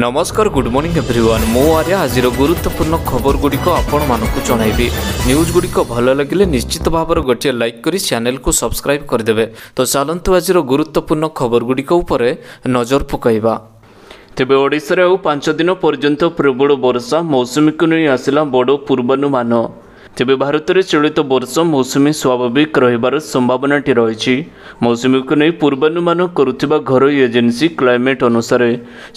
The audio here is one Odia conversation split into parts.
ନମସ୍କାର ଗୁଡ୍ ମର୍ଣ୍ଣିଂ ଏଭ୍ରିୱାନ୍ ମୁଁ ଆର୍ଯ୍ୟ ଆଜିର ଗୁରୁତ୍ୱପୂର୍ଣ୍ଣ ଖବରଗୁଡ଼ିକ ଆପଣମାନଙ୍କୁ ଜଣାଇବି ନ୍ୟୁଜ୍ଗୁଡ଼ିକ ଭଲ ଲାଗିଲେ ନିଶ୍ଚିତ ଭାବରେ ଗୋଟିଏ ଲାଇକ୍ କରି ଚ୍ୟାନେଲ୍କୁ ସବସ୍କ୍ରାଇବ୍ କରିଦେବେ ତ ଚାଲନ୍ତୁ ଆଜିର ଗୁରୁତ୍ୱପୂର୍ଣ୍ଣ ଖବରଗୁଡ଼ିକ ଉପରେ ନଜର ପକାଇବା ତେବେ ଓଡ଼ିଶାରେ ଆଉ ପାଞ୍ଚ ଦିନ ପର୍ଯ୍ୟନ୍ତ ପ୍ରବଳ ବର୍ଷା ମୌସୁମୀକୁ ନେଇ ଆସିଲା ବଡ଼ ପୂର୍ବାନୁମାନ ତେବେ ଭାରତରେ ଚଳିତ ବର୍ଷ ମୌସୁମୀ ସ୍ୱାଭାବିକ ରହିବାର ସମ୍ଭାବନାଟି ରହିଛି ମୌସୁମୀକୁ ନେଇ ପୂର୍ବାନୁମାନ କରୁଥିବା ଘରୋଇ ଏଜେନ୍ସି କ୍ଲାଇମେଟ୍ ଅନୁସାରେ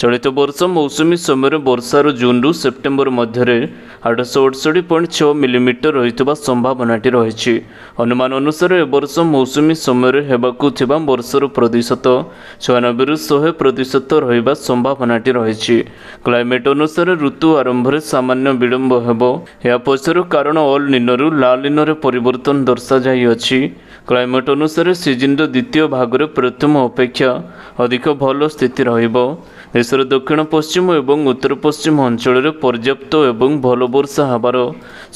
ଚଳିତ ବର୍ଷ ମୌସୁମୀ ସମୟରେ ବର୍ଷାରୁ ଜୁନ୍ରୁ ସେପ୍ଟେମ୍ବର ମଧ୍ୟରେ ଆଠଶହ ଅଠଷଠି ପଏଣ୍ଟ ଛଅ ମିଲିମିଟର ରହିଥିବା ସମ୍ଭାବନାଟି ରହିଛି ଅନୁମାନ ଅନୁସାରେ ଏ ବର୍ଷ ମୌସୁମୀ ସମୟରେ ହେବାକୁ ଥିବା ବର୍ଷର ପ୍ରତିଶତ ଛୟାନବେରୁ ଶହେ ପ୍ରତିଶତ ରହିବା ସମ୍ଭାବନାଟି ରହିଛି କ୍ଲାଇମେଟ୍ ଅନୁସାରେ ଋତୁ ଆରମ୍ଭରେ ସାମାନ୍ୟ ବିଳମ୍ବ ହେବ ଏହା ପଛରୁ କାରଣ ଅଲ୍ ନିନରୁ ଲାଲ ନିନରେ ପରିବର୍ତ୍ତନ ଦର୍ଶାଯାଇଅଛି କ୍ଲାଇମେଟ୍ ଅନୁସାରେ ସିଜିନ୍ର ଦ୍ୱିତୀୟ ଭାଗରେ ପ୍ରଥମ ଅପେକ୍ଷା ଅଧିକ ଭଲ ସ୍ଥିତି ରହିବ ଦେଶର ଦକ୍ଷିଣ ପଶ୍ଚିମ ଏବଂ ଉତ୍ତର ପଶ୍ଚିମ ଅଞ୍ଚଳରେ ପର୍ଯ୍ୟାପ୍ତ ଏବଂ ଭଲ ବର୍ଷା ହେବାର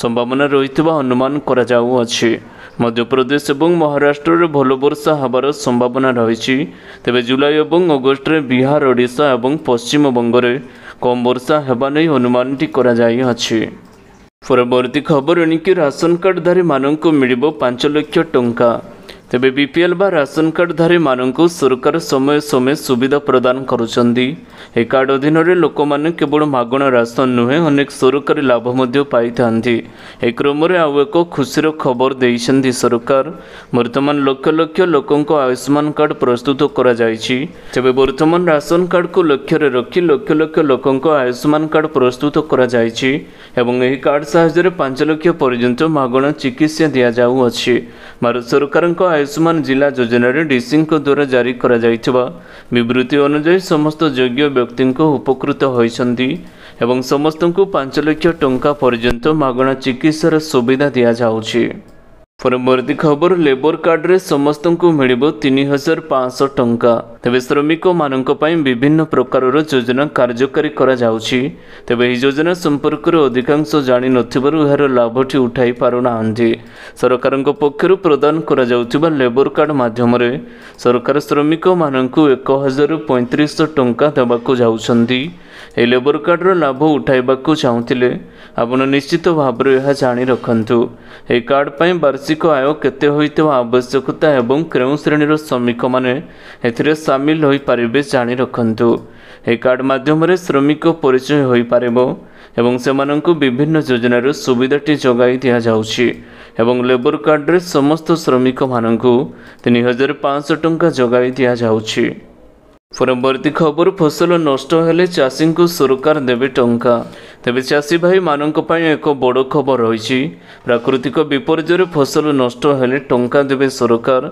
ସମ୍ଭାବନା ରହିଥିବା ଅନୁମାନ କରାଯାଉଅଛି ମଧ୍ୟପ୍ରଦେଶ ଏବଂ ମହାରାଷ୍ଟ୍ରରେ ଭଲ ବର୍ଷା ହେବାର ସମ୍ଭାବନା ରହିଛି ତେବେ ଜୁଲାଇ ଏବଂ ଅଗଷ୍ଟରେ ବିହାର ଓଡ଼ିଶା ଏବଂ ପଶ୍ଚିମବଙ୍ଗରେ କମ୍ ବର୍ଷା ହେବା ନେଇ ଅନୁମାନଟି କରାଯାଇଅଛି ପରବର୍ତ୍ତୀ ଖବର ଏଣିକି ରାସନ କାର୍ଡ଼ଧାରୀମାନଙ୍କୁ ମିଳିବ ପାଞ୍ଚ ଲକ୍ଷ ଟଙ୍କା ତେବେ ବିପିଏଲ୍ ବା ରାସନ କାର୍ଡ଼ଧାରୀମାନଙ୍କୁ ସରକାର ସମୟ ସମୟ ସୁବିଧା ପ୍ରଦାନ କରୁଛନ୍ତି ଏହି କାର୍ଡ଼ ଅଧୀନରେ ଲୋକମାନେ କେବଳ ମାଗଣା ରାସନ ନୁହେଁ ଅନେକ ସରକାରୀ ଲାଭ ମଧ୍ୟ ପାଇଥାନ୍ତି ଏହି କ୍ରମରେ ଆଉ ଏକ ଖୁସିର ଖବର ଦେଇଛନ୍ତି ସରକାର ବର୍ତ୍ତମାନ ଲକ୍ଷ ଲକ୍ଷ ଲୋକଙ୍କ ଆୟୁଷ୍ମାନ କାର୍ଡ଼ ପ୍ରସ୍ତୁତ କରାଯାଇଛି ତେବେ ବର୍ତ୍ତମାନ ରାସନ କାର୍ଡ଼କୁ ଲକ୍ଷ୍ୟରେ ରଖି ଲକ୍ଷ ଲକ୍ଷ ଲୋକଙ୍କ ଆୟୁଷ୍ମାନ କାର୍ଡ଼ ପ୍ରସ୍ତୁତ କରାଯାଇଛି ଏବଂ ଏହି କାର୍ଡ଼ ସାହାଯ୍ୟରେ ପାଞ୍ଚ ଲକ୍ଷ ପର୍ଯ୍ୟନ୍ତ ମାଗଣା ଚିକିତ୍ସା ଦିଆଯାଉଅଛି ଭାରତ ସରକାରଙ୍କ ଆୟୁଷ୍ମାନ ଜିଲ୍ଲା ଯୋଜନାରେ ଡିସିଙ୍କ ଦ୍ୱାରା ଜାରି କରାଯାଇଥିବା ବିବୃତ୍ତି ଅନୁଯାୟୀ ସମସ୍ତ ଯୋଗ୍ୟ ବ୍ୟକ୍ତିଙ୍କୁ ଉପକୃତ ହୋଇଛନ୍ତି ଏବଂ ସମସ୍ତଙ୍କୁ ପାଞ୍ଚ ଲକ୍ଷ ଟଙ୍କା ପର୍ଯ୍ୟନ୍ତ ମାଗଣା ଚିକିତ୍ସାର ସୁବିଧା ଦିଆଯାଉଛି ପରବର୍ତ୍ତୀ ଖବର ଲେବର କାର୍ଡରେ ସମସ୍ତଙ୍କୁ ମିଳିବ ତିନି ହଜାର ପାଞ୍ଚଶହ ଟଙ୍କା ତେବେ ଶ୍ରମିକମାନଙ୍କ ପାଇଁ ବିଭିନ୍ନ ପ୍ରକାରର ଯୋଜନା କାର୍ଯ୍ୟକାରୀ କରାଯାଉଛି ତେବେ ଏହି ଯୋଜନା ସମ୍ପର୍କରେ ଅଧିକାଂଶ ଜାଣିନଥିବାରୁ ଏହାର ଲାଭଟି ଉଠାଇ ପାରୁନାହାନ୍ତି ସରକାରଙ୍କ ପକ୍ଷରୁ ପ୍ରଦାନ କରାଯାଉଥିବା ଲେବର କାର୍ଡ ମାଧ୍ୟମରେ ସରକାର ଶ୍ରମିକମାନଙ୍କୁ ଏକ ହଜାର ପଇଁତିରିଶ ଟଙ୍କା ଦେବାକୁ ଯାଉଛନ୍ତି ଏହି ଲେବର କାର୍ଡ଼ର ଲାଭ ଉଠାଇବାକୁ ଚାହୁଁଥିଲେ ଆପଣ ନିଶ୍ଚିତ ଭାବରେ ଏହା ଜାଣି ରଖନ୍ତୁ ଏହି କାର୍ଡ଼ ପାଇଁ ବାର୍ଷିକ ଆୟ କେତେ ହୋଇଥିବା ଆବଶ୍ୟକତା ଏବଂ କେଉଁ ଶ୍ରେଣୀର ଶ୍ରମିକମାନେ ଏଥିରେ ସାମିଲ ହୋଇପାରିବେ ଜାଣି ରଖନ୍ତୁ ଏହି କାର୍ଡ଼ ମାଧ୍ୟମରେ ଶ୍ରମିକ ପରିଚୟ ହୋଇପାରିବ ଏବଂ ସେମାନଙ୍କୁ ବିଭିନ୍ନ ଯୋଜନାର ସୁବିଧାଟି ଯୋଗାଇ ଦିଆଯାଉଛି ଏବଂ ଲେବର କାର୍ଡ଼ରେ ସମସ୍ତ ଶ୍ରମିକମାନଙ୍କୁ ତିନି ହଜାର ପାଞ୍ଚଶହ ଟଙ୍କା ଯୋଗାଇ ଦିଆଯାଉଛି ପରବର୍ତ୍ତୀ ଖବର ଫସଲ ନଷ୍ଟ ହେଲେ ଚାଷୀଙ୍କୁ ସରକାର ଦେବେ ଟଙ୍କା ତେବେ ଚାଷୀ ଭାଇମାନଙ୍କ ପାଇଁ ଏକ ବଡ଼ ଖବର ରହିଛି ପ୍ରାକୃତିକ ବିପର୍ଯ୍ୟୟରେ ଫସଲ ନଷ୍ଟ ହେଲେ ଟଙ୍କା ଦେବେ ସରକାର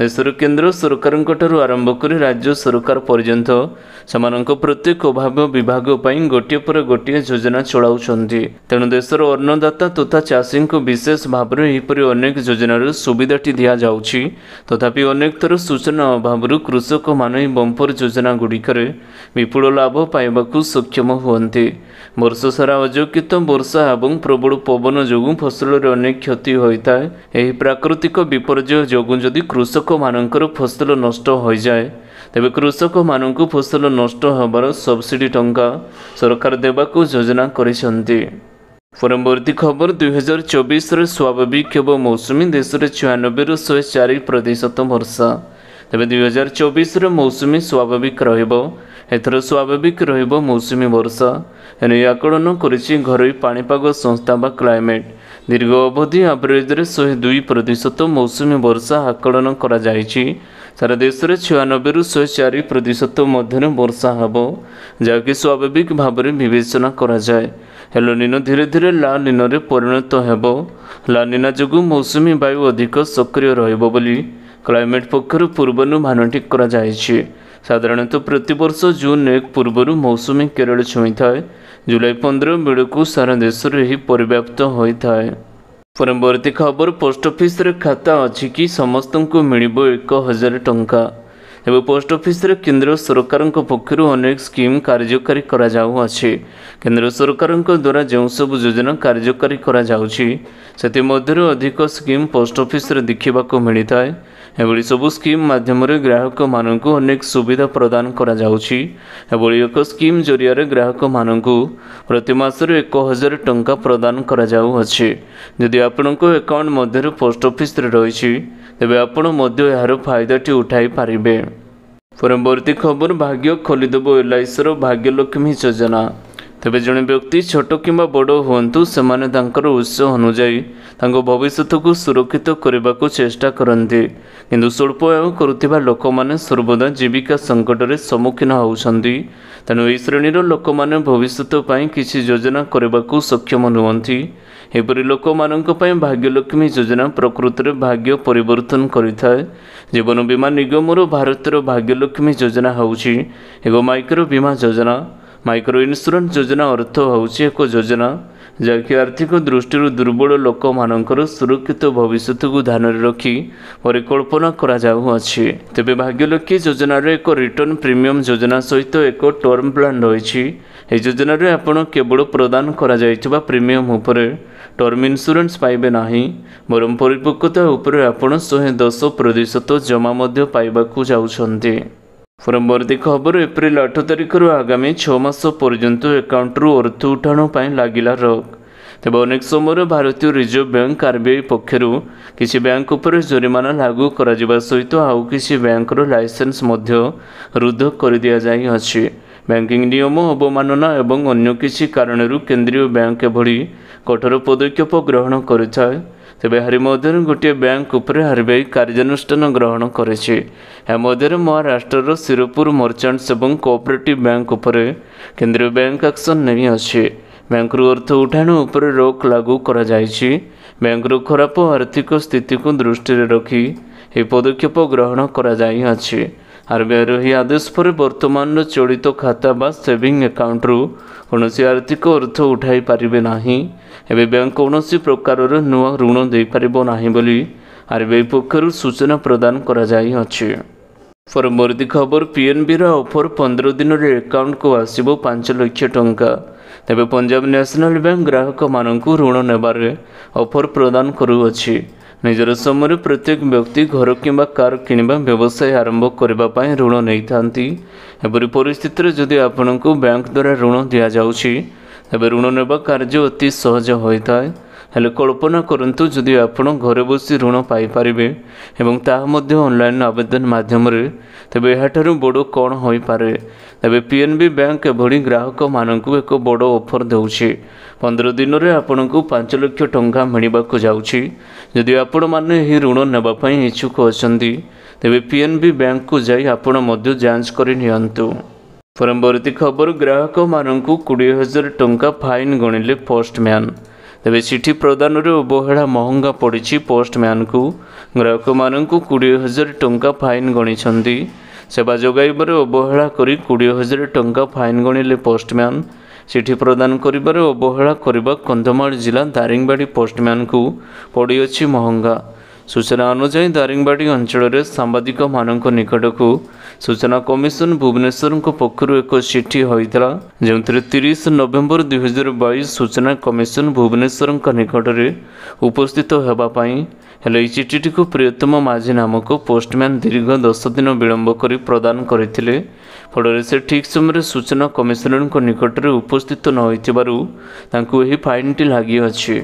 ଦେଶର କେନ୍ଦ୍ର ସରକାରଙ୍କଠାରୁ ଆରମ୍ଭ କରି ରାଜ୍ୟ ସରକାର ପର୍ଯ୍ୟନ୍ତ ସେମାନଙ୍କ ପ୍ରତ୍ୟେକ ଅଭାବ ବିଭାଗ ପାଇଁ ଗୋଟିଏ ପରେ ଗୋଟିଏ ଯୋଜନା ଚଳାଉଛନ୍ତି ତେଣୁ ଦେଶର ଅନ୍ନଦାତା ତଥା ଚାଷୀଙ୍କୁ ବିଶେଷ ଭାବରେ ଏହିପରି ଅନେକ ଯୋଜନାରୁ ସୁବିଧାଟି ଦିଆଯାଉଛି ତଥାପି ଅନେକ ଥର ସୂଚନା ଅଭାବରୁ କୃଷକମାନେ ଏହି ବମ୍ପର ଗୁଡ଼ିକରେ ବିପୁଳ ଲାଭ ପାଇବାକୁ ସକ୍ଷମ ହୁଅନ୍ତି ବର୍ଷ ଘଷରା ଅଯୋଗ୍ୟତ ବର୍ଷା ଏବଂ ପ୍ରବଳ ପବନ ଯୋଗୁଁ ଫସଲରେ ଅନେକ କ୍ଷତି ହୋଇଥାଏ ଏହି ପ୍ରାକୃତିକ ବିପର୍ଯ୍ୟୟ ଯୋଗୁଁ ଯଦି କୃଷକମାନଙ୍କର ଫସଲ ନଷ୍ଟ ହୋଇଯାଏ ତେବେ କୃଷକମାନଙ୍କୁ ଫସଲ ନଷ୍ଟ ହେବାର ସବସିଡ଼ି ଟଙ୍କା ସରକାର ଦେବାକୁ ଯୋଜନା କରିଛନ୍ତି ପରବର୍ତ୍ତୀ ଖବର ଦୁଇହଜାର ଚବିଶରେ ସ୍ୱାଭାବିକ ହେବ ମୌସୁମୀ ଦେଶରେ ଛୟାନବେରୁ ଶହେ ଚାରି ପ୍ରତିଶତ ବର୍ଷା ତେବେ ଦୁଇହଜାର ଚବିଶରେ ମୌସୁମୀ ସ୍ୱାଭାବିକ ରହିବ ଏଥର ସ୍ୱାଭାବିକ ରହିବ ମୌସୁମୀ ବର୍ଷା ଏଣୁ ଏହି ଆକଳନ କରିଛି ଘରୋଇ ପାଣିପାଗ ସଂସ୍ଥା ବା କ୍ଲାଇମେଟ୍ ଦୀର୍ଘ ଅବଧି ଆଭରେଜ୍ରେ ଶହେ ଦୁଇ ପ୍ରତିଶତ ମୌସୁମୀ ବର୍ଷା ଆକଳନ କରାଯାଇଛି ସାରା ଦେଶରେ ଛୟାନବେରୁ ଶହେ ଚାରି ପ୍ରତିଶତ ମଧ୍ୟରେ ବର୍ଷା ହେବ ଯାହାକି ସ୍ୱାଭାବିକ ଭାବରେ ବିବେଚନା କରାଯାଏ ହେଲେ ନିନ ଧୀରେ ଧୀରେ ଲାଲିନରେ ପରିଣତ ହେବ ଲାଲିନା ଯୋଗୁଁ ମୌସୁମୀ ବାୟୁ ଅଧିକ ସକ୍ରିୟ ରହିବ ବୋଲି କ୍ଲାଇମେଟ୍ ପକ୍ଷରୁ ପୂର୍ବାନୁମାନଟି କରାଯାଇଛି ସାଧାରଣତଃ ପ୍ରତିବର୍ଷ ଜୁନ୍ ଏକ ପୂର୍ବରୁ ମୌସୁମୀ କେରଳ ଛୁଇଁଥାଏ ଜୁଲାଇ ପନ୍ଦର ବେଳକୁ ସାରା ଦେଶରେ ଏହି ପରିବ୍ୟାପ୍ତ ହୋଇଥାଏ ପରବର୍ତ୍ତୀ ଖବର ପୋଷ୍ଟ ଅଫିସରେ ଖାତା ଅଛି କି ସମସ୍ତଙ୍କୁ ମିଳିବ ଏକ ହଜାର ଟଙ୍କା ଏବେ ପୋଷ୍ଟ ଅଫିସରେ କେନ୍ଦ୍ର ସରକାରଙ୍କ ପକ୍ଷରୁ ଅନେକ ସ୍କିମ୍ କାର୍ଯ୍ୟକାରୀ କରାଯାଉଅଛି କେନ୍ଦ୍ର ସରକାରଙ୍କ ଦ୍ୱାରା ଯେଉଁ ସବୁ ଯୋଜନା କାର୍ଯ୍ୟକାରୀ କରାଯାଉଛି ସେଥିମଧ୍ୟରୁ ଅଧିକ ସ୍କିମ୍ ପୋଷ୍ଟ ଅଫିସରେ ଦେଖିବାକୁ ମିଳିଥାଏ ଏଭଳି ସବୁ ସ୍କିମ୍ ମାଧ୍ୟମରେ ଗ୍ରାହକମାନଙ୍କୁ ଅନେକ ସୁବିଧା ପ୍ରଦାନ କରାଯାଉଛି ଏଭଳି ଏକ ସ୍କିମ୍ ଜରିଆରେ ଗ୍ରାହକମାନଙ୍କୁ ପ୍ରତି ମାସରେ ଏକ ହଜାର ଟଙ୍କା ପ୍ରଦାନ କରାଯାଉଅଛି ଯଦି ଆପଣଙ୍କ ଆକାଉଣ୍ଟ ମଧ୍ୟରେ ପୋଷ୍ଟ ଅଫିସରେ ରହିଛି ତେବେ ଆପଣ ମଧ୍ୟ ଏହାର ଫାଇଦାଟି ଉଠାଇ ପାରିବେ ପରବର୍ତ୍ତୀ ଖବର ଭାଗ୍ୟ ଖୋଲିଦେବ ଏଲ୍ଆଇସିର ଭାଗ୍ୟଲକ୍ଷ୍ମୀ ଯୋଜନା ତେବେ ଜଣେ ବ୍ୟକ୍ତି ଛୋଟ କିମ୍ବା ବଡ଼ ହୁଅନ୍ତୁ ସେମାନେ ତାଙ୍କର ଉତ୍ସ ଅନୁଯାୟୀ ତାଙ୍କ ଭବିଷ୍ୟତକୁ ସୁରକ୍ଷିତ କରିବାକୁ ଚେଷ୍ଟା କରନ୍ତି କିନ୍ତୁ ସ୍ୱଳ୍ପ ଆୟ କରୁଥିବା ଲୋକମାନେ ସର୍ବଦା ଜୀବିକା ସଙ୍କଟରେ ସମ୍ମୁଖୀନ ହେଉଛନ୍ତି ତେଣୁ ଏହି ଶ୍ରେଣୀର ଲୋକମାନେ ଭବିଷ୍ୟତ ପାଇଁ କିଛି ଯୋଜନା କରିବାକୁ ସକ୍ଷମ ନୁହନ୍ତି ଏପରି ଲୋକମାନଙ୍କ ପାଇଁ ଭାଗ୍ୟଲକ୍ଷ୍ମୀ ଯୋଜନା ପ୍ରକୃତରେ ଭାଗ୍ୟ ପରିବର୍ତ୍ତନ କରିଥାଏ ଜୀବନ ବୀମା ନିଗମର ଭାରତର ଭାଗ୍ୟଲକ୍ଷ୍ମୀ ଯୋଜନା ହେଉଛି ଏକ ମାଇକ୍ରୋ ବୀମା ଯୋଜନା ମାଇକ୍ରୋ ଇନ୍ସୁରାନ୍ସ ଯୋଜନା ଅର୍ଥ ହେଉଛି ଏକ ଯୋଜନା ଯାହାକି ଆର୍ଥିକ ଦୃଷ୍ଟିରୁ ଦୁର୍ବଳ ଲୋକମାନଙ୍କର ସୁରକ୍ଷିତ ଭବିଷ୍ୟତକୁ ଧ୍ୟାନରେ ରଖି ପରିକଳ୍ପନା କରାଯାଉଅଛି ତେବେ ଭାଗ୍ୟଲକ୍ଷ୍ମୀ ଯୋଜନାରେ ଏକ ରିଟର୍ଣ୍ଣ ପ୍ରିମିୟମ୍ ଯୋଜନା ସହିତ ଏକ ଟର୍ମ ପ୍ଲାନ୍ ରହିଛି ଏହି ଯୋଜନାରେ ଆପଣ କେବଳ ପ୍ରଦାନ କରାଯାଇଥିବା ପ୍ରିମିୟମ୍ ଉପରେ ଟର୍ମ ଇନ୍ସୁରାନ୍ସ ପାଇବେ ନାହିଁ ବରଂ ପରିପକ୍ୱତା ଉପରେ ଆପଣ ଶହେ ଦଶ ପ୍ରତିଶତ ଜମା ମଧ୍ୟ ପାଇବାକୁ ଯାଉଛନ୍ତି পরবর্তী খবর এপ্রিল আট তারিখରୁ আগামী ছ মাস পর্যন্ত ଆକାଉଣ୍ଟରୁ ଅର୍ଥ ଉଠାଣ ପାଇଁ ଲାଗିଲା ରୋକ୍ ତେବେ ଅନେକ ସମୟରେ ଭାରତୀୟ ରିଜର୍ଭ ବ୍ୟାଙ୍କ ଆର୍ବିଆଇ ପକ୍ଷରୁ କିଛି ବ୍ୟାଙ୍କ ଉପରେ ଜରିମାନା ଲାଗୁ କରାଯିବା ସହିତ ଆଉ କିଛି ବ୍ୟାଙ୍କର ଲାଇସେନ୍ସ ମଧ୍ୟ ରୁଦ୍ଧ କରିଦିଆଯାଇଅଛି ବ୍ୟାଙ୍କିଂ ନିୟମ ଅବମାନନା ଏବଂ ଅନ୍ୟ କିଛି କାରଣରୁ କେନ୍ଦ୍ରୀୟ ବ୍ୟାଙ୍କ ଏଭଳି କଠୋର ପଦକ୍ଷେପ ଗ୍ରହଣ କରିଥାଏ ତେବେ ଏହାରି ମଧ୍ୟରୁ ଗୋଟିଏ ବ୍ୟାଙ୍କ ଉପରେ ଆର୍ବିଆଇ କାର୍ଯ୍ୟାନୁଷ୍ଠାନ ଗ୍ରହଣ କରିଛି ଏହା ମଧ୍ୟରେ ମହାରାଷ୍ଟ୍ରର ଶିରପୁର ମର୍ଚାଣ୍ଟସ୍ ଏବଂ କୋଅପରେଟିଭ୍ ବ୍ୟାଙ୍କ ଉପରେ କେନ୍ଦ୍ରୀୟ ବ୍ୟାଙ୍କ ଆକ୍ସନ୍ ନେଇଅଛି ବ୍ୟାଙ୍କରୁ ଅର୍ଥ ଉଠାଣ ଉପରେ ରୋକ ଲାଗୁ କରାଯାଇଛି ବ୍ୟାଙ୍କର ଖରାପ ଆର୍ଥିକ ସ୍ଥିତିକୁ ଦୃଷ୍ଟିରେ ରଖି ଏହି ପଦକ୍ଷେପ ଗ୍ରହଣ କରାଯାଇଅଛି ଆରବିଆଇର ଏହି ଆଦେଶ ପରେ ବର୍ତ୍ତମାନର ଚଳିତ ଖାତା ବା ସେଭିଂ ଆକାଉଣ୍ଟରୁ କୌଣସି ଆର୍ଥିକ ଅର୍ଥ ଉଠାଇ ପାରିବେ ନାହିଁ ଏବେ ବ୍ୟାଙ୍କ କୌଣସି ପ୍ରକାରର ନୂଆ ଋଣ ଦେଇପାରିବ ନାହିଁ ବୋଲି ଆରବିଆଇ ପକ୍ଷରୁ ସୂଚନା ପ୍ରଦାନ କରାଯାଇଅଛି ପରବର୍ତ୍ତୀ ଖବର ପିଏନ୍ବିର ଅଫର୍ ପନ୍ଦର ଦିନରେ ଆକାଉଣ୍ଟକୁ ଆସିବ ପାଞ୍ଚ ଲକ୍ଷ ଟଙ୍କା ତେବେ ପଞ୍ଜାବ ନ୍ୟାସନାଲ୍ ବ୍ୟାଙ୍କ ଗ୍ରାହକମାନଙ୍କୁ ଋଣ ନେବାରେ ଅଫର୍ ପ୍ରଦାନ କରୁଅଛି ନିଜର ସମୟରେ ପ୍ରତ୍ୟେକ ବ୍ୟକ୍ତି ଘର କିମ୍ବା କାର୍ କିଣିବା ବ୍ୟବସାୟ ଆରମ୍ଭ କରିବା ପାଇଁ ଋଣ ନେଇଥାନ୍ତି ଏପରି ପରିସ୍ଥିତିରେ ଯଦି ଆପଣଙ୍କୁ ବ୍ୟାଙ୍କ ଦ୍ୱାରା ଋଣ ଦିଆଯାଉଛି ତେବେ ଋଣ ନେବା କାର୍ଯ୍ୟ ଅତି ସହଜ ହୋଇଥାଏ ହେଲେ କଳ୍ପନା କରନ୍ତୁ ଯଦି ଆପଣ ଘରେ ବସି ଋଣ ପାଇପାରିବେ ଏବଂ ତାହା ମଧ୍ୟ ଅନଲାଇନ୍ ଆବେଦନ ମାଧ୍ୟମରେ ତେବେ ଏହାଠାରୁ ବଡ଼ କ'ଣ ହୋଇପାରେ ତେବେ ପି ଏନ୍ ବି ବ୍ୟାଙ୍କ ଏଭଳି ଗ୍ରାହକମାନଙ୍କୁ ଏକ ବଡ଼ ଅଫର୍ ଦେଉଛି ପନ୍ଦର ଦିନରେ ଆପଣଙ୍କୁ ପାଞ୍ଚ ଲକ୍ଷ ଟଙ୍କା ମିଳିବାକୁ ଯାଉଛି ଯଦି ଆପଣମାନେ ଏହି ଋଣ ନେବା ପାଇଁ ଇଚ୍ଛୁକ ଅଛନ୍ତି ତେବେ ପି ଏନ୍ ବି ବ୍ୟାଙ୍କକୁ ଯାଇ ଆପଣ ମଧ୍ୟ ଯାଞ୍ଚ କରି ନିଅନ୍ତୁ ପରବର୍ତ୍ତୀ ଖବର ଗ୍ରାହକମାନଙ୍କୁ କୋଡ଼ିଏ ହଜାର ଟଙ୍କା ଫାଇନ୍ ଗଣିଲେ ପୋଷ୍ଟମ୍ୟାନ୍ ତେବେ ଚିଠି ପ୍ରଦାନରେ ଅବହେଳା ମହଙ୍ଗା ପଡ଼ିଛି ପୋଷ୍ଟମ୍ୟାନ୍କୁ ଗ୍ରାହକମାନଙ୍କୁ କୋଡ଼ିଏ ହଜାର ଟଙ୍କା ଫାଇନ୍ ଗଣିଛନ୍ତି ସେବା ଯୋଗାଇବାରେ ଅବହେଳା କରି କୋଡ଼ିଏ ହଜାର ଟଙ୍କା ଫାଇନ୍ ଗଣିଲେ ପୋଷ୍ଟମ୍ୟାନ୍ ଚିଠି ପ୍ରଦାନ କରିବାରେ ଅବହେଳା କରିବା କନ୍ଧମାଳ ଜିଲ୍ଲା ଦାରିଙ୍ଗବାଡ଼ି ପୋଷ୍ଟମ୍ୟାନ୍କୁ ପଡ଼ିଅଛି ମହଙ୍ଗା ସୂଚନା ଅନୁଯାୟୀ ଦାରିଙ୍ଗବାଡ଼ି ଅଞ୍ଚଳରେ ସାମ୍ବାଦିକମାନଙ୍କ ନିକଟକୁ ସୂଚନା କମିଶନ ଭୁବନେଶ୍ୱରଙ୍କ ପକ୍ଷରୁ ଏକ ଚିଠି ହୋଇଥିଲା ଯେଉଁଥିରେ ତିରିଶ ନଭେମ୍ବର ଦୁଇହଜାର ବାଇଶ ସୂଚନା କମିଶନ ଭୁବନେଶ୍ୱରଙ୍କ ନିକଟରେ ଉପସ୍ଥିତ ହେବା ପାଇଁ ହେଲେ ଏହି ଚିଠିଟିକୁ ପ୍ରିୟତମ ମାଝି ନାମକ ପୋଷ୍ଟମ୍ୟାନ୍ ଦୀର୍ଘ ଦଶ ଦିନ ବିଳମ୍ବ କରି ପ୍ରଦାନ କରିଥିଲେ ଫଳରେ ସେ ଠିକ୍ ସମୟରେ ସୂଚନା କମିଶନରଙ୍କ ନିକଟରେ ଉପସ୍ଥିତ ନ ହୋଇଥିବାରୁ ତାଙ୍କୁ ଏହି ଫାଇନ୍ଟି ଲାଗିଅଛି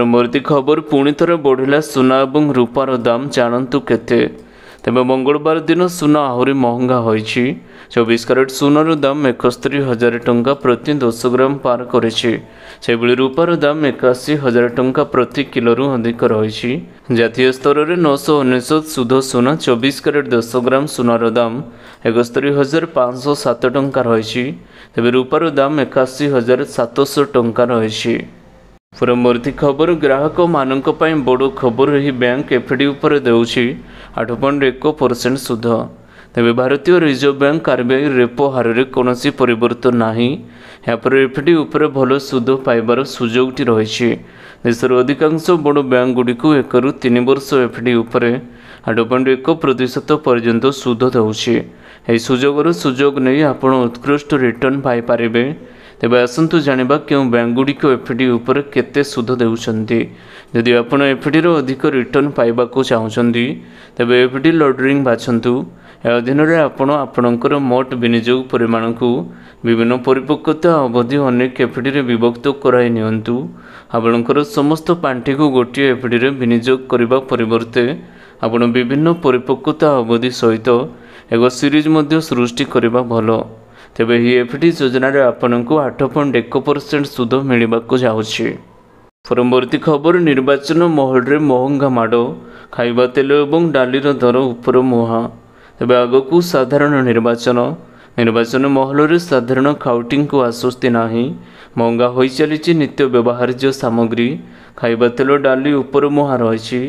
ପରବର୍ତ୍ତୀ ଖବର ପୁଣି ଥରେ ବଢ଼ିଲା ସୁନା ଏବଂ ରୂପାର ଦାମ୍ ଜାଣନ୍ତୁ କେତେ ତେବେ ମଙ୍ଗଳବାର ଦିନ ସୁନା ଆହୁରି ମହଙ୍ଗା ହୋଇଛି ଚବିଶ କ୍ୟାରେଟ୍ ସୁନାର ଦାମ୍ ଏକସ୍ତରୀ ହଜାର ଟଙ୍କା ପ୍ରତି ଦଶ ଗ୍ରାମ ପାର କରିଛି ସେଭଳି ରୂପାର ଦାମ୍ ଏକାଅଶୀ ହଜାର ଟଙ୍କା ପ୍ରତି କିଲୋରୁ ଅଧିକ ରହିଛି ଜାତୀୟ ସ୍ତରରେ ନଅଶହ ଅନେଶତ ସୁଧ ସୁନା ଚବିଶ କ୍ୟାରେଟ୍ ଦଶ ଗ୍ରାମ ସୁନାର ଦାମ୍ ଏକସ୍ତରୀ ହଜାର ପାଞ୍ଚଶହ ସାତ ଟଙ୍କା ରହିଛି ତେବେ ରୂପାର ଦାମ୍ ଏକାଅଶୀ ହଜାର ସାତଶହ ଟଙ୍କା ରହିଛି ପୂରମୂର୍ତ୍ତି ଖବର ଗ୍ରାହକମାନଙ୍କ ପାଇଁ ବଡ଼ ଖବର ଏହି ବ୍ୟାଙ୍କ ଏଫ୍ ଡି ଉପରେ ଦେଉଛି ଆଠ ପଏଣ୍ଟ ଏକ ପରସେଣ୍ଟ ସୁଧ ତେବେ ଭାରତୀୟ ରିଜର୍ଭ ବ୍ୟାଙ୍କ ଆର୍ବିଆଇ ରେପୋ ହାରରେ କୌଣସି ପରିବର୍ତ୍ତନ ନାହିଁ ଏହାପରେ ଏଫ୍ ଡି ଉପରେ ଭଲ ସୁଧ ପାଇବାର ସୁଯୋଗଟି ରହିଛି ଦେଶର ଅଧିକାଂଶ ବଡ଼ ବ୍ୟାଙ୍କ ଗୁଡ଼ିକୁ ଏକରୁ ତିନି ବର୍ଷ ଏଫ୍ ଡି ଉପରେ ଆଠ ପଏଣ୍ଟ ଏକ ପ୍ରତିଶତ ପର୍ଯ୍ୟନ୍ତ ସୁଧ ଦେଉଛି ଏହି ସୁଯୋଗରୁ ସୁଯୋଗ ନେଇ ଆପଣ ଉତ୍କୃଷ୍ଟ ରିଟର୍ଣ୍ଣ ପାଇପାରିବେ ତେବେ ଆସନ୍ତୁ ଜାଣିବା କେଉଁ ବ୍ୟାଙ୍କଗୁଡ଼ିକ ଏଫ୍ ଡି ଉପରେ କେତେ ସୁଧ ଦେଉଛନ୍ତି ଯଦି ଆପଣ ଏଫ୍ ଡିର ଅଧିକ ରିଟର୍ଣ୍ଣ ପାଇବାକୁ ଚାହୁଁଛନ୍ତି ତେବେ ଏଫ୍ ଡି ଲଡ୍ରିଂ ବାଛନ୍ତୁ ଏହା ଅଧୀନରେ ଆପଣ ଆପଣଙ୍କର ମୋଟ ବିନିଯୋଗ ପରିମାଣକୁ ବିଭିନ୍ନ ପରିପକ୍ୱତା ଅବଧି ଅନେକ ଏଫ୍ ଡିରେ ବିଭକ୍ତ କରାଇ ନିଅନ୍ତୁ ଆପଣଙ୍କର ସମସ୍ତ ପାଣ୍ଠିକୁ ଗୋଟିଏ ଏଫ୍ ଡିରେ ବିନିଯୋଗ କରିବା ପରିବର୍ତ୍ତେ ଆପଣ ବିଭିନ୍ନ ପରିପକ୍ୱତା ଅବଧି ସହିତ ଏକ ସିରିଜ୍ ମଧ୍ୟ ସୃଷ୍ଟି କରିବା ଭଲ ତେବେ ଏହି ଏଫ୍ ଡି ଯୋଜନାରେ ଆପଣଙ୍କୁ ଆଠ ପଏଣ୍ଟ ଏକ ପରସେଣ୍ଟ ସୁଧ ମିଳିବାକୁ ଯାଉଛି ପରବର୍ତ୍ତୀ ଖବର ନିର୍ବାଚନ ମହଲରେ ମହଙ୍ଗା ମାଡ଼ ଖାଇବା ତେଲ ଏବଂ ଡାଲିର ଦର ଉପର ମୁହାଁ ତେବେ ଆଗକୁ ସାଧାରଣ ନିର୍ବାଚନ ନିର୍ବାଚନ ମହଲରେ ସାଧାରଣ ଖାଉଟିଙ୍କୁ ଆଶ୍ୱସ୍ତି ନାହିଁ ମହଙ୍ଗା ହୋଇଚାଲିଛି ନିତ୍ୟ ବ୍ୟବହାର୍ଯ୍ୟ ସାମଗ୍ରୀ ଖାଇବା ତେଲ ଡାଲି ଉପର ମୁହାଁ ରହିଛି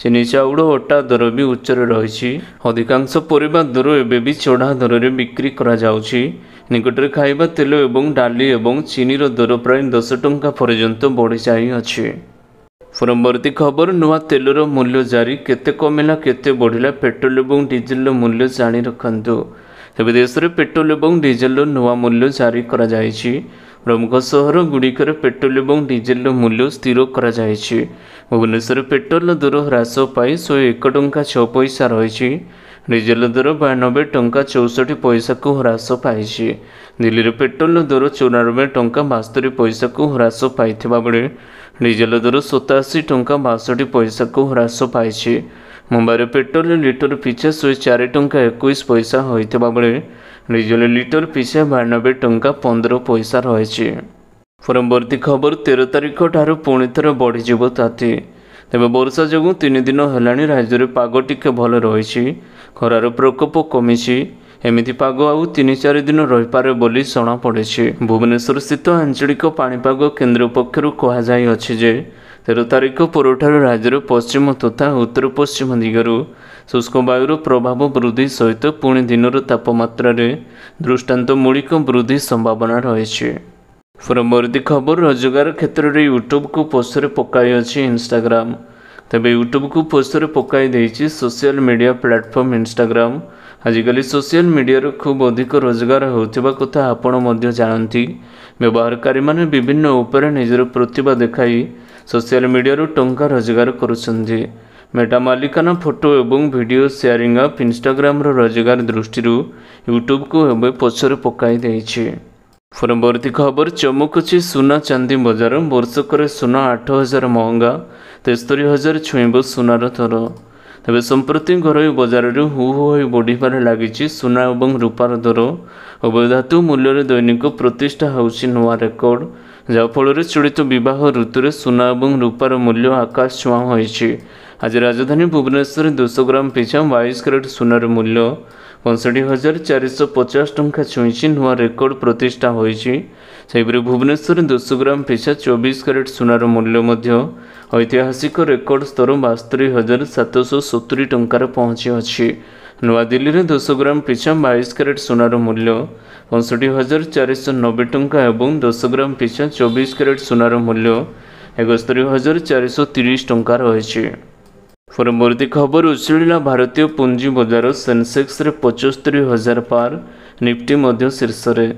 ସେ ନିଜ ଚାଉଳ ଅଟା ଦର ବି ଉଚ୍ଚରେ ରହିଛି ଅଧିକାଂଶ ପରିବା ଦର ଏବେ ବି ଚଢ଼ା ଦରରେ ବିକ୍ରି କରାଯାଉଛି ନିକଟରେ ଖାଇବା ତେଲ ଏବଂ ଡାଲି ଏବଂ ଚିନିର ଦର ପ୍ରାୟ ଦଶ ଟଙ୍କା ପର୍ଯ୍ୟନ୍ତ ବଢ଼ିଯାଇଅଛି ପରବର୍ତ୍ତୀ ଖବର ନୂଆ ତେଲର ମୂଲ୍ୟ ଜାରି କେତେ କମିଲା କେତେ ବଢ଼ିଲା ପେଟ୍ରୋଲ ଏବଂ ଡିଜେଲର ମୂଲ୍ୟ ଜାଣି ରଖନ୍ତୁ ତେବେ ଦେଶରେ ପେଟ୍ରୋଲ ଏବଂ ଡିଜେଲର ନୂଆ ମୂଲ୍ୟ ଜାରି କରାଯାଇଛି ପ୍ରମୁଖ ସହର ଗୁଡ଼ିକରେ ପେଟ୍ରୋଲ ଏବଂ ଡିଜେଲର ମୂଲ୍ୟ ସ୍ଥିର କରାଯାଇଛି ଭୁବନେଶ୍ୱର ପେଟ୍ରୋଲ୍ ଦର ହ୍ରାସ ପାଇ ଶହେ ଏକ ଟଙ୍କା ଛଅ ପଇସା ରହିଛି ଡିଜେଲ୍ ଦର ବୟାନବେ ଟଙ୍କା ଚଉଷଠି ପଇସାକୁ ହ୍ରାସ ପାଇଛି ଦିଲ୍ଲୀରେ ପେଟ୍ରୋଲ୍ ଦର ଚଉରାନବେ ଟଙ୍କା ବାସ୍ତରି ପଇସାକୁ ହ୍ରାସ ପାଇଥିବା ବେଳେ ଡିଜେଲ୍ ଦର ସତାଅଶୀ ଟଙ୍କା ବାଷଠି ପଇସାକୁ ହ୍ରାସ ପାଇଛି ମୁମ୍ବାଇରେ ପେଟ୍ରୋଲ ଲିଟର ପିଛା ଶହେ ଚାରି ଟଙ୍କା ଏକୋଇଶ ପଇସା ହୋଇଥିବା ବେଳେ ଡିଜେଲ ଲିଟର ପିଛା ବୟାନବେ ଟଙ୍କା ପନ୍ଦର ପଇସା ରହିଛି ପରବର୍ତ୍ତୀ ଖବର ତେର ତାରିଖ ଠାରୁ ପୁଣି ଥରେ ବଢ଼ିଯିବ ତାତି ତେବେ ବର୍ଷା ଯୋଗୁଁ ତିନି ଦିନ ହେଲାଣି ରାଜ୍ୟରେ ପାଗ ଟିକେ ଭଲ ରହିଛି ଖରାର ପ୍ରକୋପ କମିଛି ଏମିତି ପାଗ ଆଉ ତିନି ଚାରି ଦିନ ରହିପାରେ ବୋଲି ଜଣାପଡ଼ିଛି ଭୁବନେଶ୍ୱର ସ୍ଥିତ ଆଞ୍ଚଳିକ ପାଣିପାଗ କେନ୍ଦ୍ର ପକ୍ଷରୁ କୁହାଯାଇଅଛି ଯେ ତେର ତାରିଖ ପୂର୍ବଠାରୁ ରାଜ୍ୟର ପଶ୍ଚିମ ତଥା ଉତ୍ତର ପଶ୍ଚିମ ଦିଗରୁ ଶୁଷ୍କ ବାୟୁର ପ୍ରଭାବ ବୃଦ୍ଧି ସହିତ ପୁଣି ଦିନର ତାପମାତ୍ରାରେ ଦୃଷ୍ଟାନ୍ତ ମୌଳିକ ବୃଦ୍ଧି ସମ୍ଭାବନା ରହିଛି ପରବର୍ତ୍ତୀ ଖବର ରୋଜଗାର କ୍ଷେତ୍ରରେ ୟୁଟ୍ୟୁବକୁ ପୋଷରେ ପକାଇଅଛି ଇନଷ୍ଟାଗ୍ରାମ୍ ତେବେ ୟୁଟ୍ୟୁବ୍କୁ ପୋଷରେ ପକାଇ ଦେଇଛି ସୋସିଆଲ ମିଡ଼ିଆ ପ୍ଲାଟଫର୍ମ ଇନଷ୍ଟାଗ୍ରାମ୍ ଆଜିକାଲି ସୋସିଆଲ ମିଡ଼ିଆରୁ ଖୁବ୍ ଅଧିକ ରୋଜଗାର ହେଉଥିବା କଥା ଆପଣ ମଧ୍ୟ ଜାଣନ୍ତି ବ୍ୟବହାରକାରୀମାନେ ବିଭିନ୍ନ ଉପରେ ନିଜର ପ୍ରତିଭା ଦେଖାଇ ସୋସିଆଲ ମିଡ଼ିଆରୁ ଟଙ୍କା ରୋଜଗାର କରୁଛନ୍ତି ମେଟା ମାଲିକାନା ଫଟୋ ଏବଂ ଭିଡ଼ିଓ ସେୟାରିଂ ଆପ୍ ଇନଷ୍ଟାଗ୍ରାମର ରୋଜଗାର ଦୃଷ୍ଟିରୁ ୟୁଟ୍ୟୁବ୍କୁ ଏବେ ପଛରେ ପକାଇ ଦେଇଛି ପରବର୍ତ୍ତୀ ଖବର ଚମକୁଛି ସୁନା ଚାନ୍ଦି ବଜାର ବର୍ଷକରେ ସୁନା ଆଠ ହଜାର ମହଙ୍ଗା ତେସ୍ତରୀ ହଜାର ଛୁଇଁବ ସୁନାର ଥର ତେବେ ସମ୍ପ୍ରତି ଘରୋଇ ବଜାରରେ ହୁ ହୁ ହୋଇ ବଢ଼ିବାରେ ଲାଗିଛି ସୁନା ଏବଂ ରୂପାର ଦର ଅବଧାତୁ ମୂଲ୍ୟରେ ଦୈନିକ ପ୍ରତିଷ୍ଠା ହେଉଛି ନୂଆ ରେକର୍ଡ଼ ଯାହାଫଳରେ ଚଳିତ ବିବାହ ଋତୁରେ ସୁନା ଏବଂ ରୂପାର ମୂଲ୍ୟ ଆକାଶ ଛୁଆଁ ହୋଇଛି ଆଜି ରାଜଧାନୀ ଭୁବନେଶ୍ୱରରେ ଦୁଇଶହ ଗ୍ରାମ ପିଛା ବାଇଶ କ୍ୟାରେଟ୍ ସୁନାର ମୂଲ୍ୟ ପଞ୍ଚଷଠି ହଜାର ଚାରିଶହ ପଚାଶ ଟଙ୍କା ଛୁଇଁଛି ନୂଆ ରେକର୍ଡ ପ୍ରତିଷ୍ଠା ହୋଇଛି ସେହିପରି ଭୁବନେଶ୍ୱରରେ ଦୁଇଶହ ଗ୍ରାମ ପିଛା ଚବିଶ କ୍ୟାରେଟ୍ ସୁନାର ମୂଲ୍ୟ ମଧ୍ୟ ଐତିହାସିକ ରେକର୍ଡ ସ୍ତର ବାସ୍ତରି ହଜାର ସାତଶହ ସତୁରି ଟଙ୍କାରେ ପହଞ୍ଚିଅଛି ନୂଆଦିଲ୍ଲୀରେ ଦୁଇଶହ ଗ୍ରାମ ପିଛା ବାଇଶ କ୍ୟାରେଟ୍ ସୁନାର ମୂଲ୍ୟ ପଞ୍ଚଷଠି ହଜାର ଚାରିଶହ ନବେ ଟଙ୍କା ଏବଂ ଦଶ ଗ୍ରାମ ପିଛା ଚବିଶ କ୍ୟାରେଟ୍ ସୁନାର ମୂଲ୍ୟ ଏକସ୍ତରୀ ହଜାର ଚାରିଶହ ତିରିଶ ଟଙ୍କା ରହିଛି ପରବର୍ତ୍ତୀ ଖବର ଉଛିଳିଲା ଭାରତୀୟ ପୁଞ୍ଜି ବଜାର ସେନ୍ସେକ୍ସରେ ପଞ୍ଚସ୍ତରୀ ହଜାର ପାର ନିଫ୍ଟି ମଧ୍ୟ ଶୀର୍ଷରେ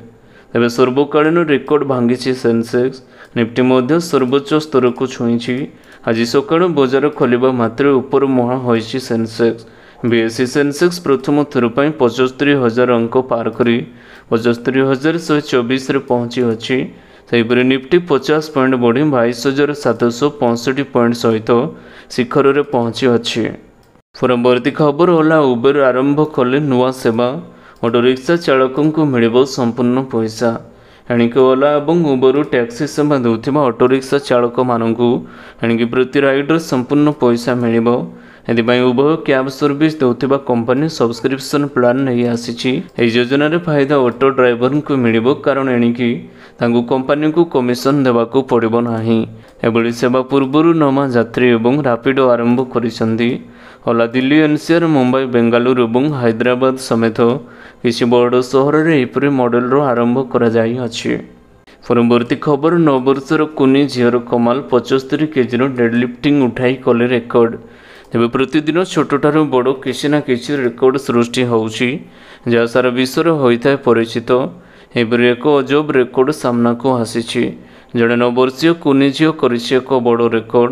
ତେବେ ସର୍ବକାଳୀନ ରେକର୍ଡ ଭାଙ୍ଗିଛି ସେନ୍ସେକ୍ସ ନିଫ୍ଟି ମଧ୍ୟ ସର୍ବୋଚ୍ଚ ସ୍ତରକୁ ଛୁଇଁଛି ଆଜି ସକାଳୁ ବଜାର ଖୋଲିବା ମାତ୍ରେ ଉପର ମୁହାଁ ହୋଇଛି ସେନ୍ସେକ୍ସ ବିଏସ୍ସି ସେନ୍ସେକ୍ସ ପ୍ରଥମ ଥର ପାଇଁ ପଞ୍ଚସ୍ତରୀ ହଜାର ଅଙ୍କ ପାର କରି ପଞ୍ଚସ୍ତରୀ ହଜାର ଶହେ ଚବିଶରେ ପହଞ୍ଚିଅଛି ସେହିପରି ନିଫ୍ଟି ପଚାଶ ପଏଣ୍ଟ ବଢ଼ି ବାଇଶ ହଜାର ସାତଶହ ପଞ୍ଚଷଠି ପଏଣ୍ଟ ସହିତ ଶିଖରରେ ପହଞ୍ଚିଅଛି ପରବର୍ତ୍ତୀ ଖବର ହେଲା ଉବେର ଆରମ୍ଭ କଲେ ନୂଆ ସେବା ଅଟୋରିକ୍ସା ଚାଳକଙ୍କୁ ମିଳିବ ସମ୍ପୂର୍ଣ୍ଣ ପଇସା ଏଣିକି ଓଲା ଏବଂ ଉବରରୁ ଟ୍ୟାକ୍ସି ସେବା ଦେଉଥିବା ଅଟୋରିକ୍ସା ଚାଳକମାନଙ୍କୁ ଏଣିକି ପ୍ରତି ରାଇଡ଼ର ସମ୍ପୂର୍ଣ୍ଣ ପଇସା ମିଳିବ ଏଥିପାଇଁ ଉଭୟ କ୍ୟାବ୍ ସର୍ଭିସ୍ ଦେଉଥିବା କମ୍ପାନୀ ସବସ୍କ୍ରିପସନ୍ ପ୍ଲାନ୍ ନେଇ ଆସିଛି ଏହି ଯୋଜନାରେ ଫାଇଦା ଅଟୋ ଡ୍ରାଇଭରଙ୍କୁ ମିଳିବ କାରଣ ଏଣିକି ତାଙ୍କୁ କମ୍ପାନୀକୁ କମିଶନ ଦେବାକୁ ପଡ଼ିବ ନାହିଁ ଏଭଳି ସେବା ପୂର୍ବରୁ ନମା ଯାତ୍ରୀ ଏବଂ ରାପିଡ଼ୋ ଆରମ୍ଭ କରିଛନ୍ତି ଓଲା ଦିଲ୍ଲୀ ଏନ୍ସିଆର୍ ମୁମ୍ବାଇ ବେଙ୍ଗାଲୁରୁ ଏବଂ ହାଇଦ୍ରାବାଦ ସମେତ କିଛି ବଡ଼ ସହରରେ ଏହିପରି ମଡେଲର ଆରମ୍ଭ କରାଯାଇଅଛି ପରବର୍ତ୍ତୀ ଖବର ନଅ ବର୍ଷର କୁନି ଝିଅର କମାଲ ପଞ୍ଚସ୍ତରୀ କେଜିର ଡେଡ୍ଲିଫ୍ଟିଂ ଉଠାଇ କଲେ ରେକର୍ଡ଼ ତେବେ ପ୍ରତିଦିନ ଛୋଟଠାରୁ ବଡ଼ କିଛି ନା କିଛି ରେକର୍ଡ ସୃଷ୍ଟି ହେଉଛି ଯାହା ସାରା ବିଶ୍ୱରେ ହୋଇଥାଏ ପରିଚିତ ଏପରି ଏକ ଅଜବ ରେକର୍ଡ ସାମ୍ନାକୁ ଆସିଛି ଜଣେ ନବର୍ଷୀୟ କୁନି ଝିଅ କରିଛି ଏକ ବଡ଼ ରେକର୍ଡ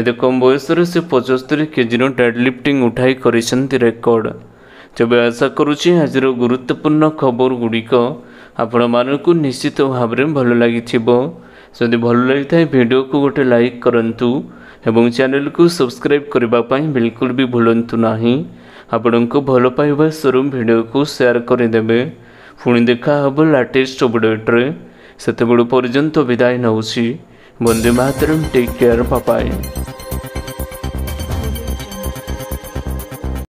ଏତେ କମ୍ ବୟସରେ ସେ ପଞ୍ଚସ୍ତରୀ କେଜିର ଡେଡ୍ଲିଫ୍ଟିଂ ଉଠାଇ କରିଛନ୍ତି ରେକର୍ଡ ତେବେ ଆଶା କରୁଛି ଆଜିର ଗୁରୁତ୍ୱପୂର୍ଣ୍ଣ ଖବରଗୁଡ଼ିକ ଆପଣମାନଙ୍କୁ ନିଶ୍ଚିତ ଭାବରେ ଭଲ ଲାଗିଥିବ ଯଦି ଭଲ ଲାଗିଥାଏ ଭିଡ଼ିଓକୁ ଗୋଟେ ଲାଇକ୍ କରନ୍ତୁ ଏବଂ ଚ୍ୟାନେଲକୁ ସବସ୍କ୍ରାଇବ୍ କରିବା ପାଇଁ ବିଲକୁଲ ବି ଭୁଲନ୍ତୁ ନାହିଁ ଆପଣଙ୍କୁ ଭଲ ପାଇବା ସ୍ୱରୂପ ଭିଡ଼ିଓକୁ ସେୟାର କରିଦେବେ ପୁଣି ଦେଖା ହେବ ଲାଟେଷ୍ଟ ଅପଡ଼େଟ୍ରେ ସେତେବେଳେ ପର୍ଯ୍ୟନ୍ତ ବିଦାୟ ନେଉଛି ବନ୍ଦେ ମାତରମ୍ ଟେକ୍ କେୟାର ପାପାଏ